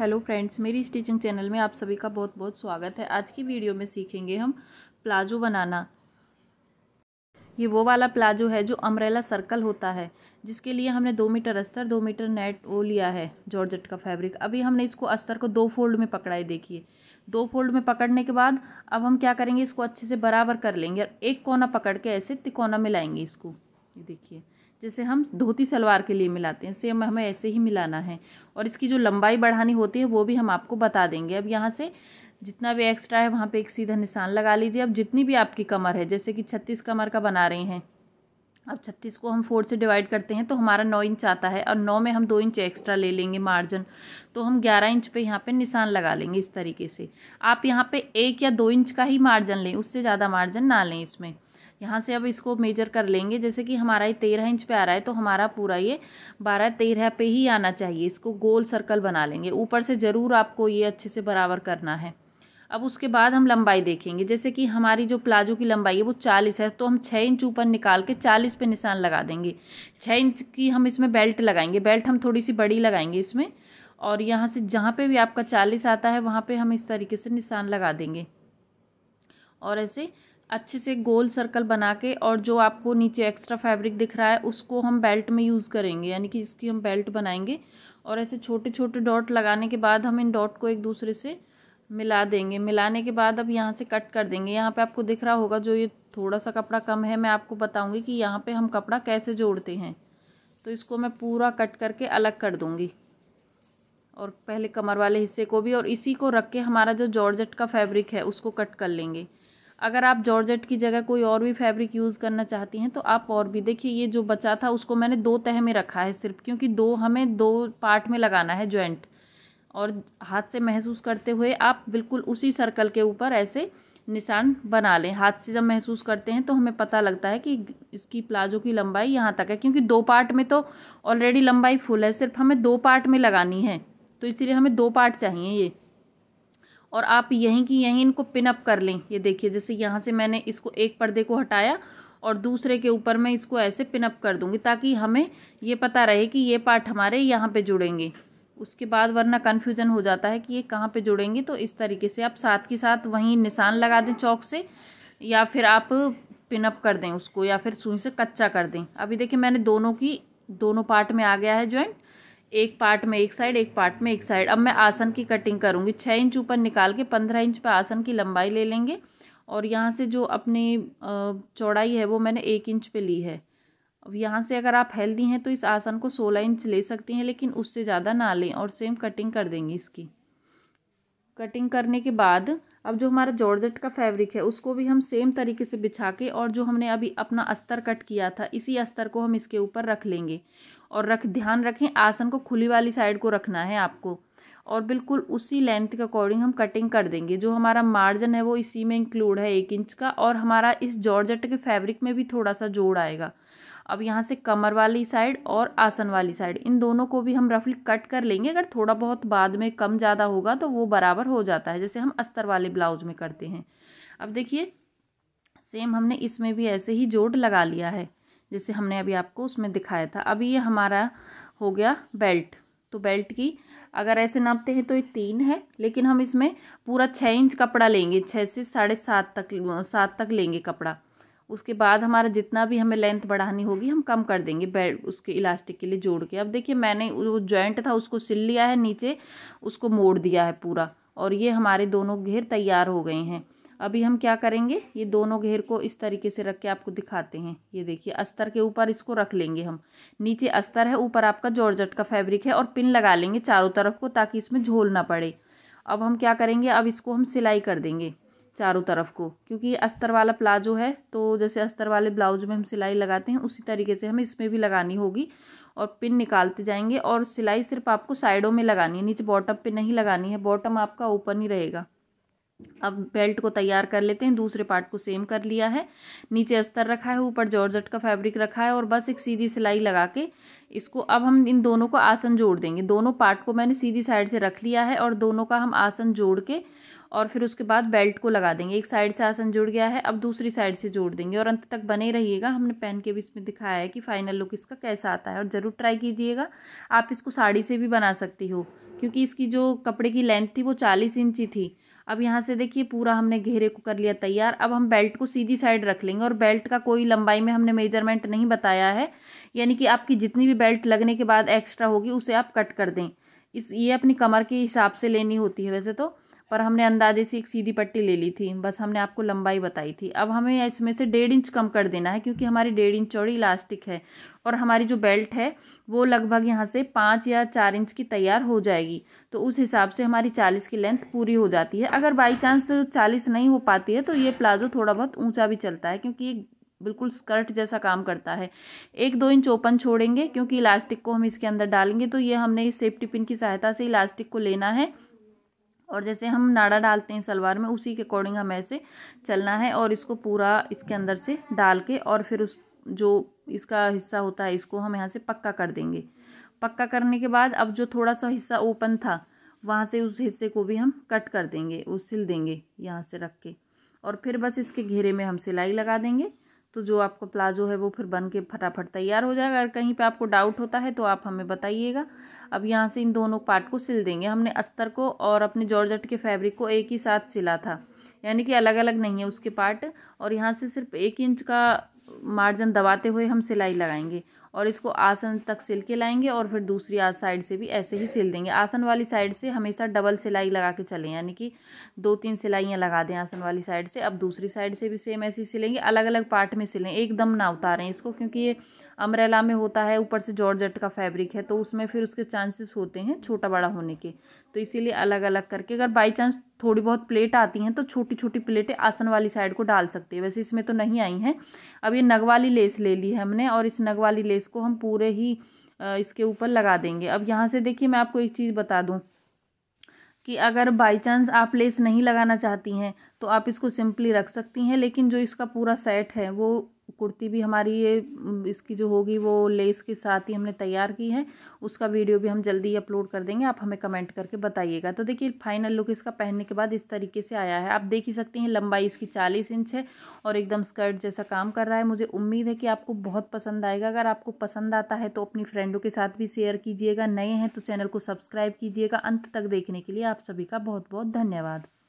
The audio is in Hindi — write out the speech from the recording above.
हेलो फ्रेंड्स मेरी स्टिचिंग चैनल में आप सभी का बहुत बहुत स्वागत है आज की वीडियो में सीखेंगे हम प्लाजो बनाना ये वो वाला प्लाजो है जो अम्ब्रेला सर्कल होता है जिसके लिए हमने दो मीटर अस्तर दो मीटर नेट वो लिया है जॉर्जेट का फैब्रिक अभी हमने इसको अस्तर को दो फोल्ड में पकड़ा है देखिए दो फोल्ड में पकड़ने के बाद अब हम क्या करेंगे इसको अच्छे से बराबर कर लेंगे और एक कोना पकड़ के ऐसे तिकोना मिलाएंगे इसको ये देखिए जैसे हम धोती सलवार के लिए मिलाते हैं सेम हमें ऐसे ही मिलाना है और इसकी जो लंबाई बढ़ानी होती है वो भी हम आपको बता देंगे अब यहाँ से जितना भी एक्स्ट्रा है वहाँ पे एक सीधा निशान लगा लीजिए अब जितनी भी आपकी कमर है जैसे कि छत्तीस कमर का बना रहे हैं अब छत्तीस को हम फोर से डिवाइड करते हैं तो हमारा नौ इंच आता है और नौ में हम दो इंच एक्स्ट्रा ले लेंगे मार्जिन तो हम ग्यारह इंच पे यहाँ पे निशान लगा लेंगे इस तरीके से आप यहाँ पे एक या दो इंच का ही मार्जिन लें उससे ज़्यादा मार्जिन ना लें इसमें यहाँ से अब इसको मेजर कर लेंगे जैसे कि हमारा ये तेरह इंच पे आ रहा है तो हमारा पूरा ये बारह तेरह पे ही आना चाहिए इसको गोल सर्कल बना लेंगे ऊपर से ज़रूर आपको ये अच्छे से बराबर करना है अब उसके बाद हम लंबाई देखेंगे जैसे कि हमारी जो प्लाजो की लंबाई है वो चालीस है तो हम छः इंच ऊपर निकाल के चालीस पे निशान लगा देंगे छः इंच की हम इसमें बेल्ट लगाएंगे बेल्ट हम थोड़ी सी बड़ी लगाएंगे इसमें और यहाँ से जहाँ पे भी आपका चालीस आता है वहाँ पे हम इस तरीके से निशान लगा देंगे और ऐसे अच्छे से गोल सर्कल बना के और जो आपको नीचे एक्स्ट्रा फैब्रिक दिख रहा है उसको हम बेल्ट में यूज़ करेंगे यानी कि इसकी हम बेल्ट बनाएंगे और ऐसे छोटे छोटे डॉट लगाने के बाद हम इन डॉट को एक दूसरे से मिला देंगे मिलाने के बाद अब यहाँ से कट कर देंगे यहाँ पे आपको दिख रहा होगा जो ये थोड़ा सा कपड़ा कम है मैं आपको बताऊँगी कि यहाँ पर हम कपड़ा कैसे जोड़ते हैं तो इसको मैं पूरा कट करके अलग कर दूँगी और पहले कमर वाले हिस्से को भी और इसी को रख के हमारा जो जॉर्जट का फैब्रिक है उसको कट कर लेंगे अगर आप जॉर्जेट की जगह कोई और भी फैब्रिक यूज़ करना चाहती हैं तो आप और भी देखिए ये जो बचा था उसको मैंने दो तह में रखा है सिर्फ क्योंकि दो हमें दो पार्ट में लगाना है जॉइंट और हाथ से महसूस करते हुए आप बिल्कुल उसी सर्कल के ऊपर ऐसे निशान बना लें हाथ से जब महसूस करते हैं तो हमें पता लगता है कि इसकी प्लाजो की लंबाई यहाँ तक है क्योंकि दो पार्ट में तो ऑलरेडी लंबाई फुल है सिर्फ हमें दो पार्ट में लगानी है तो इसीलिए हमें दो पार्ट चाहिए ये और आप यहीं की यहीं इनको पिनअप कर लें ये देखिए जैसे यहाँ से मैंने इसको एक पर्दे को हटाया और दूसरे के ऊपर मैं इसको ऐसे पिनअप कर दूँगी ताकि हमें ये पता रहे कि ये पार्ट हमारे यहाँ पे जुड़ेंगे उसके बाद वरना कन्फ्यूजन हो जाता है कि ये कहाँ पे जुड़ेंगे तो इस तरीके से आप साथ के साथ वहीं निशान लगा दें चौक से या फिर आप पिनअप कर दें उसको या फिर सुई से कच्चा कर दें अभी देखिए मैंने दोनों की दोनों पार्ट में आ गया है ज्वाइंट एक पार्ट में एक साइड एक पार्ट में एक साइड अब मैं आसन की कटिंग करूँगी छः इंच ऊपर निकाल के पंद्रह इंच पर आसन की लंबाई ले लेंगे और यहाँ से जो अपनी चौड़ाई है वो मैंने एक इंच पे ली है अब यहाँ से अगर आप हेल्दी हैं तो इस आसन को सोलह इंच ले सकती हैं लेकिन उससे ज़्यादा ना लें और सेम कटिंग कर देंगे इसकी कटिंग करने के बाद अब जो हमारा जॉर्जेट का फैब्रिक है उसको भी हम सेम तरीके से बिछा के और जो हमने अभी अपना अस्तर कट किया था इसी अस्तर को हम इसके ऊपर रख लेंगे और रख ध्यान रखें आसन को खुली वाली साइड को रखना है आपको और बिल्कुल उसी लेंथ के अकॉर्डिंग हम कटिंग कर देंगे जो हमारा मार्जिन है वो इसी में इंक्लूड है एक इंच का और हमारा इस जॉर्जेट के फैब्रिक में भी थोड़ा सा जोड़ आएगा अब यहाँ से कमर वाली साइड और आसन वाली साइड इन दोनों को भी हम रफली कट कर लेंगे अगर थोड़ा बहुत बाद में कम ज़्यादा होगा तो वो बराबर हो जाता है जैसे हम अस्तर वाले ब्लाउज में करते हैं अब देखिए सेम हमने इसमें भी ऐसे ही जोड़ लगा लिया है जैसे हमने अभी आपको उसमें दिखाया था अभी ये हमारा हो गया बेल्ट तो बेल्ट की अगर ऐसे नापते हैं तो ये तीन है लेकिन हम इसमें पूरा छः इंच कपड़ा लेंगे छः से साढ़े सात तक सात तक लेंगे कपड़ा उसके बाद हमारा जितना भी हमें लेंथ बढ़ानी होगी हम कम कर देंगे बेल्ट उसके इलास्टिक के लिए जोड़ के अब देखिए मैंने वो जॉइंट था उसको सिल लिया है नीचे उसको मोड़ दिया है पूरा और ये हमारे दोनों घेर तैयार हो गए हैं अभी हम क्या करेंगे ये दोनों घेर को इस तरीके से रख के आपको दिखाते हैं ये देखिए अस्तर के ऊपर इसको रख लेंगे हम नीचे अस्तर है ऊपर आपका जॉर्जट का फैब्रिक है और पिन लगा लेंगे चारों तरफ को ताकि इसमें झोल ना पड़े अब हम क्या करेंगे अब इसको हम सिलाई कर देंगे चारों तरफ को क्योंकि अस्तर वाला प्लाजो है तो जैसे अस्तर वाले ब्लाउज में हम सिलाई लगाते हैं उसी तरीके से हमें इसमें भी लगानी होगी और पिन निकालते जाएंगे और सिलाई सिर्फ आपको साइडों में लगानी है नीचे बॉटम पे नहीं लगानी है बॉटम आपका ओपन ही रहेगा अब बेल्ट को तैयार कर लेते हैं दूसरे पार्ट को सेम कर लिया है नीचे अस्तर रखा है ऊपर जॉर्जट का फैब्रिक रखा है और बस एक सीधी सिलाई लगा के इसको अब हम इन दोनों को आसन जोड़ देंगे दोनों पार्ट को मैंने सीधी साइड से रख लिया है और दोनों का हम आसन जोड़ के और फिर उसके बाद बेल्ट को लगा देंगे एक साइड से आसन जुड़ गया है अब दूसरी साइड से जोड़ देंगे और अंत तक बने रहिएगा हमने पहन के भी इसमें दिखाया है कि फाइनल लुक इसका कैसा आता है और ज़रूर ट्राई कीजिएगा आप इसको साड़ी से भी बना सकती हो क्योंकि इसकी जो कपड़े की लेंथ थी वो चालीस इंची थी अब यहाँ से देखिए पूरा हमने घेरे को कर लिया तैयार अब हम बेल्ट को सीधी साइड रख लेंगे और बेल्ट का कोई लंबाई में हमने मेजरमेंट नहीं बताया है यानी कि आपकी जितनी भी बेल्ट लगने के बाद एक्स्ट्रा होगी उसे आप कट कर दें इस ये अपनी कमर के हिसाब से लेनी होती है वैसे तो पर हमने अंदाजे से एक सीधी पट्टी ले ली थी बस हमने आपको लंबाई बताई थी अब हमें इसमें से डेढ़ इंच कम कर देना है क्योंकि हमारी डेढ़ इंच चौड़ी इलास्टिक है और हमारी जो बेल्ट है वो लगभग यहाँ से पाँच या चार इंच की तैयार हो जाएगी तो उस हिसाब से हमारी चालीस की लेंथ पूरी हो जाती है अगर बाई चांस चालीस नहीं हो पाती है तो ये प्लाजो थोड़ा बहुत ऊँचा भी चलता है क्योंकि ये बिल्कुल स्कर्ट जैसा काम करता है एक दो इंच ओपन छोड़ेंगे क्योंकि इलास्टिक को हम इसके अंदर डालेंगे तो ये हमने सेफ्टी पिन की सहायता से इलास्टिक को लेना है और जैसे हम नाड़ा डालते हैं सलवार में उसी के अकॉर्डिंग हमें ऐसे चलना है और इसको पूरा इसके अंदर से डाल के और फिर उस जो इसका हिस्सा होता है इसको हम यहाँ से पक्का कर देंगे पक्का करने के बाद अब जो थोड़ा सा हिस्सा ओपन था वहाँ से उस हिस्से को भी हम कट कर देंगे वो सिल देंगे यहाँ से रख के और फिर बस इसके घेरे में हम सिलाई लगा देंगे तो जो आपका प्लाजो है वो फिर बन के फटाफट तैयार हो जाएगा अगर कहीं पे आपको डाउट होता है तो आप हमें बताइएगा अब यहाँ से इन दोनों पार्ट को सिल देंगे हमने अस्तर को और अपने जॉर्जट के फैब्रिक को एक ही साथ सिला था यानी कि अलग अलग नहीं है उसके पार्ट और यहाँ से सिर्फ एक इंच का मार्जिन दबाते हुए हम सिलाई लगाएंगे और इसको आसन तक सिल के लाएंगे और फिर दूसरी साइड से भी ऐसे ही सिल देंगे आसन वाली साइड से हमेशा डबल सिलाई लगा के चलें यानी कि दो तीन सिलाइयाँ लगा दें आसन वाली साइड से अब दूसरी साइड से भी सेम ऐसे ही सिलेंगे अलग अलग पार्ट में सिलें एकदम ना उतारें इसको क्योंकि ये अमरेला में होता है ऊपर से जॉर्जट का फैब्रिक है तो उसमें फिर उसके चांसेस होते हैं छोटा बड़ा होने के तो इसीलिए अलग अलग करके अगर बाई चांस थोड़ी बहुत प्लेट आती हैं तो छोटी छोटी प्लेटें आसन वाली साइड को डाल सकते हैं वैसे इसमें तो नहीं आई हैं अब ये नग वाली लेस ले ली है हमने और इस नग वाली लेस इसको हम पूरे ही इसके ऊपर लगा देंगे अब यहाँ से देखिए मैं आपको एक चीज़ बता दूँ कि अगर बाय चांस आप लेस नहीं लगाना चाहती हैं तो आप इसको सिंपली रख सकती हैं लेकिन जो इसका पूरा सेट है वो कुर्ती भी हमारी ये इसकी जो होगी वो लेस के साथ ही हमने तैयार की है उसका वीडियो भी हम जल्दी अपलोड कर देंगे आप हमें कमेंट करके बताइएगा तो देखिए फाइनल लुक इसका पहनने के बाद इस तरीके से आया है आप देख ही सकते हैं लंबाई इसकी चालीस इंच है और एकदम स्कर्ट जैसा काम कर रहा है मुझे उम्मीद है कि आपको बहुत पसंद आएगा अगर आपको पसंद आता है तो अपनी फ्रेंडों के साथ भी शेयर कीजिएगा नए हैं तो चैनल को सब्सक्राइब कीजिएगा अंत तक देखने के लिए आप सभी का बहुत बहुत धन्यवाद